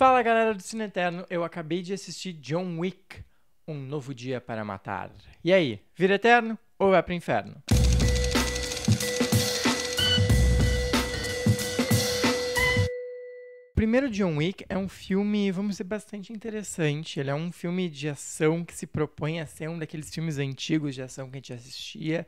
Fala galera do Cine Eterno, eu acabei de assistir John Wick, Um Novo Dia para Matar. E aí, vira eterno ou vai pro inferno? O primeiro John Wick é um filme, vamos dizer, bastante interessante. Ele é um filme de ação que se propõe a ser um daqueles filmes antigos de ação que a gente assistia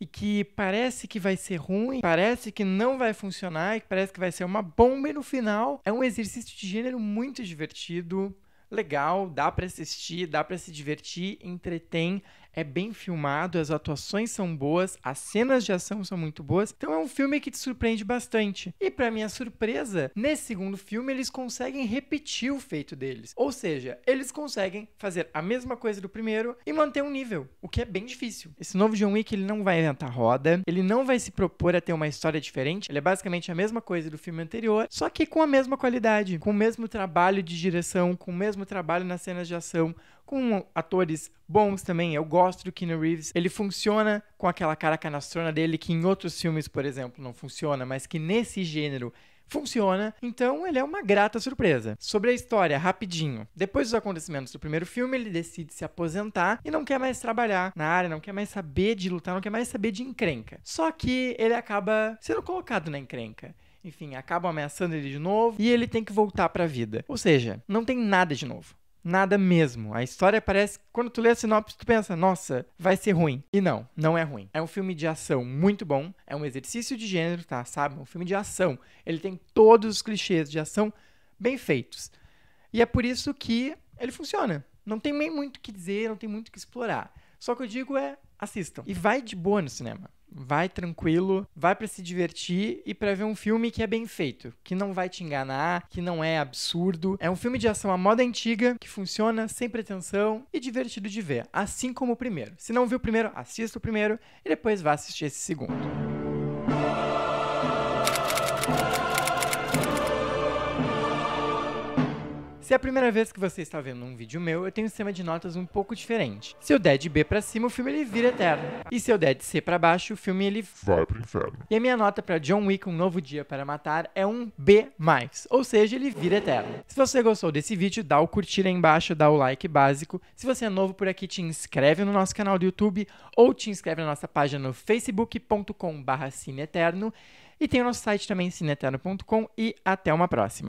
e que parece que vai ser ruim, parece que não vai funcionar, parece que vai ser uma bomba e no final é um exercício de gênero muito divertido, legal, dá para assistir, dá para se divertir, entretém, é bem filmado, as atuações são boas, as cenas de ação são muito boas. Então é um filme que te surpreende bastante. E para minha surpresa, nesse segundo filme eles conseguem repetir o feito deles. Ou seja, eles conseguem fazer a mesma coisa do primeiro e manter um nível, o que é bem difícil. Esse novo John Wick ele não vai inventar roda, ele não vai se propor a ter uma história diferente, ele é basicamente a mesma coisa do filme anterior, só que com a mesma qualidade, com o mesmo trabalho de direção, com o mesmo trabalho nas cenas de ação, com atores bons também. Eu gosto do Keanu Reeves. Ele funciona com aquela cara canastrona dele que em outros filmes, por exemplo, não funciona, mas que nesse gênero funciona, então ele é uma grata surpresa. Sobre a história, rapidinho. Depois dos acontecimentos do primeiro filme, ele decide se aposentar e não quer mais trabalhar na área, não quer mais saber de lutar, não quer mais saber de encrenca. Só que ele acaba sendo colocado na encrenca enfim, acabam ameaçando ele de novo e ele tem que voltar para a vida. Ou seja, não tem nada de novo. Nada mesmo. A história parece. Quando tu lê a sinopse, tu pensa, nossa, vai ser ruim. E não, não é ruim. É um filme de ação muito bom. É um exercício de gênero, tá? Sabe? É um filme de ação. Ele tem todos os clichês de ação bem feitos. E é por isso que ele funciona. Não tem nem muito o que dizer, não tem muito o que explorar. Só que eu digo é assistam. E vai de boa no cinema. Vai tranquilo, vai para se divertir e para ver um filme que é bem feito, que não vai te enganar, que não é absurdo. É um filme de ação à moda antiga, que funciona sem pretensão e divertido de ver, assim como o primeiro. Se não viu o primeiro, assista o primeiro e depois vá assistir esse segundo. Se é a primeira vez que você está vendo um vídeo meu, eu tenho um sistema de notas um pouco diferente. Se eu der de B para cima, o filme ele vira eterno. E se eu der de C para baixo, o filme ele vai pro inferno. E a minha nota para John Wick, Um Novo Dia para Matar, é um B+, ou seja, ele vira eterno. Se você gostou desse vídeo, dá o curtir aí embaixo, dá o like básico. Se você é novo por aqui, te inscreve no nosso canal do YouTube ou te inscreve na nossa página no facebookcom e tem o nosso site também cineterno.com. e até uma próxima.